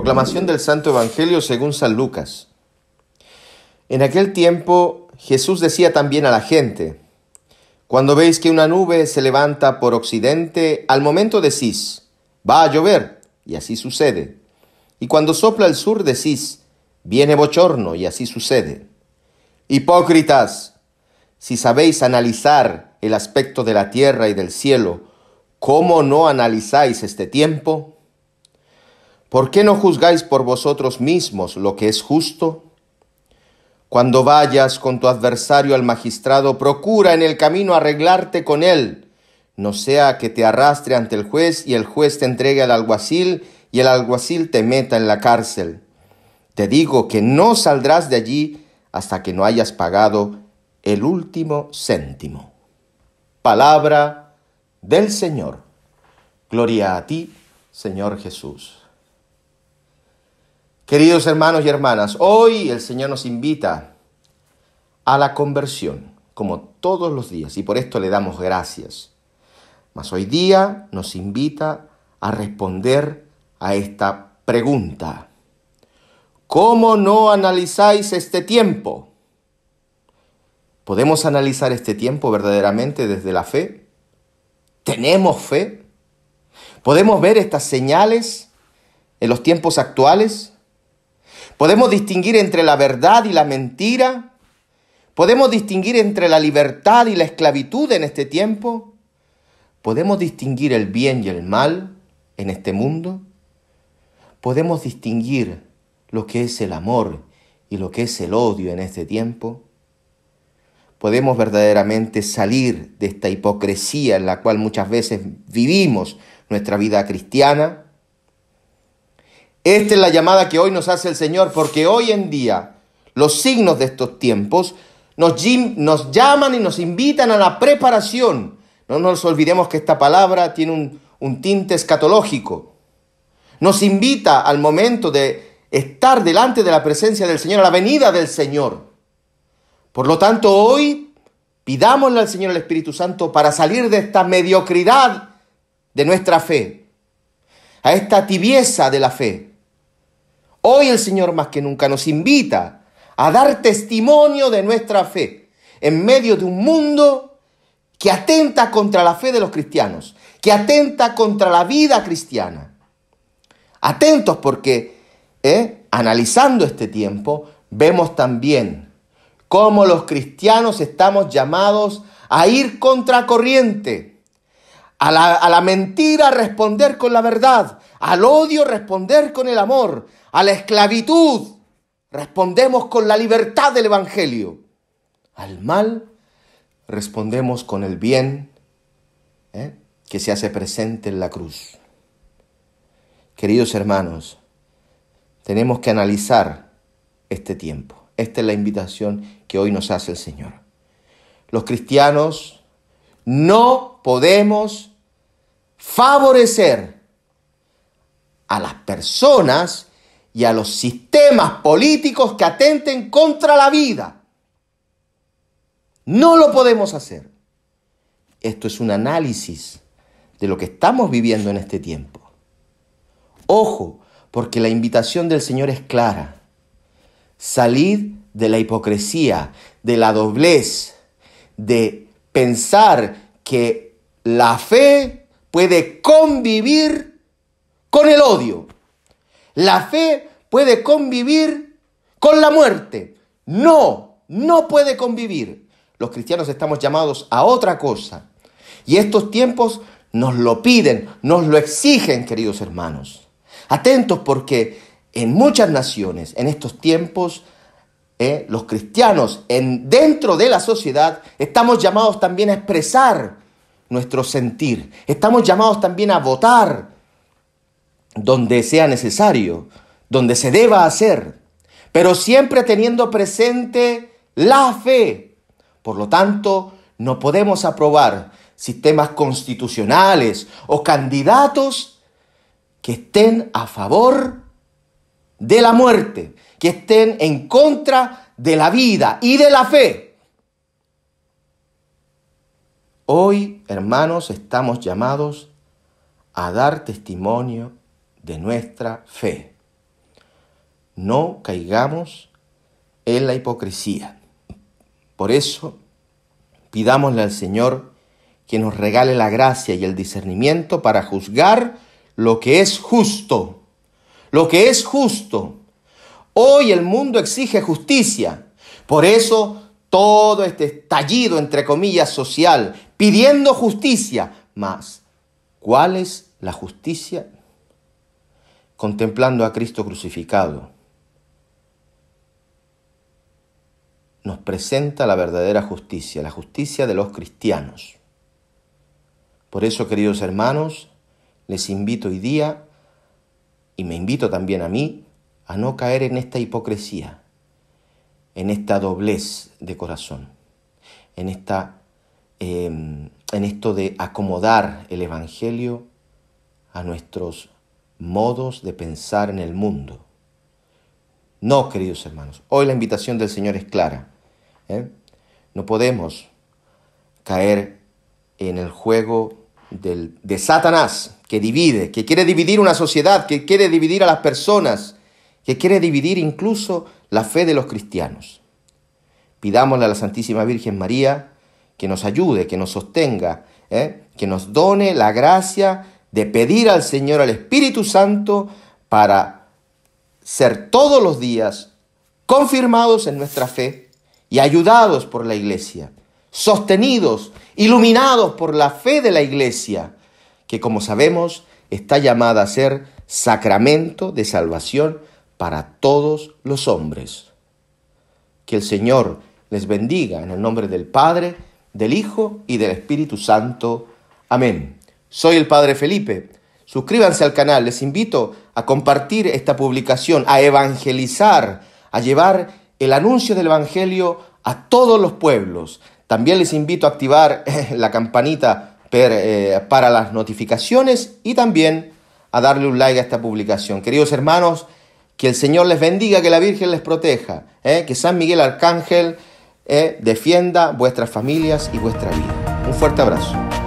Proclamación del Santo Evangelio según San Lucas. En aquel tiempo Jesús decía también a la gente, Cuando veis que una nube se levanta por occidente, al momento decís, va a llover, y así sucede. Y cuando sopla el sur decís, viene bochorno, y así sucede. Hipócritas, si sabéis analizar el aspecto de la tierra y del cielo, ¿cómo no analizáis este tiempo? ¿Por qué no juzgáis por vosotros mismos lo que es justo? Cuando vayas con tu adversario al magistrado, procura en el camino arreglarte con él, no sea que te arrastre ante el juez y el juez te entregue al alguacil y el alguacil te meta en la cárcel. Te digo que no saldrás de allí hasta que no hayas pagado el último céntimo. Palabra del Señor. Gloria a ti, Señor Jesús. Queridos hermanos y hermanas, hoy el Señor nos invita a la conversión, como todos los días, y por esto le damos gracias. Mas hoy día nos invita a responder a esta pregunta. ¿Cómo no analizáis este tiempo? ¿Podemos analizar este tiempo verdaderamente desde la fe? ¿Tenemos fe? ¿Podemos ver estas señales en los tiempos actuales? Podemos distinguir entre la verdad y la mentira. Podemos distinguir entre la libertad y la esclavitud en este tiempo. Podemos distinguir el bien y el mal en este mundo. Podemos distinguir lo que es el amor y lo que es el odio en este tiempo. Podemos verdaderamente salir de esta hipocresía en la cual muchas veces vivimos nuestra vida cristiana esta es la llamada que hoy nos hace el Señor, porque hoy en día los signos de estos tiempos nos, llaman y nos invitan a la preparación. No nos olvidemos que esta palabra tiene un, un tinte escatológico. Nos invita al momento de estar delante de la presencia del Señor, a la venida del Señor. Por lo tanto, hoy pidámosle al Señor el Espíritu Santo para salir de esta mediocridad de nuestra fe, a esta tibieza de la fe, Hoy el Señor más que nunca nos invita a dar testimonio de nuestra fe en medio de un mundo que atenta contra la fe de los cristianos, que atenta contra la vida cristiana. Atentos porque ¿eh? analizando este tiempo vemos también cómo los cristianos estamos llamados a ir contracorriente, a la, a la mentira a responder con la verdad, al odio responder con el amor, a la esclavitud respondemos con la libertad del Evangelio, al mal respondemos con el bien ¿eh? que se hace presente en la cruz. Queridos hermanos, tenemos que analizar este tiempo. Esta es la invitación que hoy nos hace el Señor. Los cristianos no podemos favorecer a las personas y a los sistemas políticos que atenten contra la vida. No lo podemos hacer. Esto es un análisis de lo que estamos viviendo en este tiempo. Ojo, porque la invitación del Señor es clara. Salid de la hipocresía, de la doblez, de pensar que la fe puede convivir con el odio. La fe puede convivir con la muerte. No, no puede convivir. Los cristianos estamos llamados a otra cosa. Y estos tiempos nos lo piden, nos lo exigen, queridos hermanos. Atentos porque en muchas naciones, en estos tiempos, eh, los cristianos en, dentro de la sociedad estamos llamados también a expresar nuestro sentir. Estamos llamados también a votar donde sea necesario, donde se deba hacer, pero siempre teniendo presente la fe. Por lo tanto, no podemos aprobar sistemas constitucionales o candidatos que estén a favor de la muerte, que estén en contra de la vida y de la fe. Hoy, hermanos, estamos llamados a dar testimonio de nuestra fe. No caigamos en la hipocresía. Por eso, pidámosle al Señor que nos regale la gracia y el discernimiento para juzgar lo que es justo. Lo que es justo. Hoy el mundo exige justicia. Por eso todo este estallido, entre comillas, social, pidiendo justicia. ¿Más ¿cuál es la justicia contemplando a Cristo crucificado, nos presenta la verdadera justicia, la justicia de los cristianos. Por eso, queridos hermanos, les invito hoy día, y me invito también a mí, a no caer en esta hipocresía, en esta doblez de corazón, en, esta, eh, en esto de acomodar el Evangelio a nuestros modos de pensar en el mundo. No, queridos hermanos, hoy la invitación del Señor es clara. ¿eh? No podemos caer en el juego de Satanás que divide, que quiere dividir una sociedad, que quiere dividir a las personas, que quiere dividir incluso la fe de los cristianos. Pidámosle a la Santísima Virgen María que nos ayude, que nos sostenga, ¿eh? que nos done la gracia de pedir al Señor, al Espíritu Santo, para ser todos los días confirmados en nuestra fe y ayudados por la iglesia, sostenidos, iluminados por la fe de la iglesia, que como sabemos está llamada a ser sacramento de salvación para todos los hombres. Que el Señor les bendiga en el nombre del Padre, del Hijo y del Espíritu Santo. Amén. Soy el Padre Felipe. Suscríbanse al canal, les invito a compartir esta publicación, a evangelizar, a llevar el anuncio del Evangelio a todos los pueblos. También les invito a activar eh, la campanita eh, para las notificaciones y también a darle un like a esta publicación. Queridos hermanos, que el Señor les bendiga, que la Virgen les proteja, eh, que San Miguel Arcángel defienda vuestras familias y vuestra vida. Un fuerte abrazo.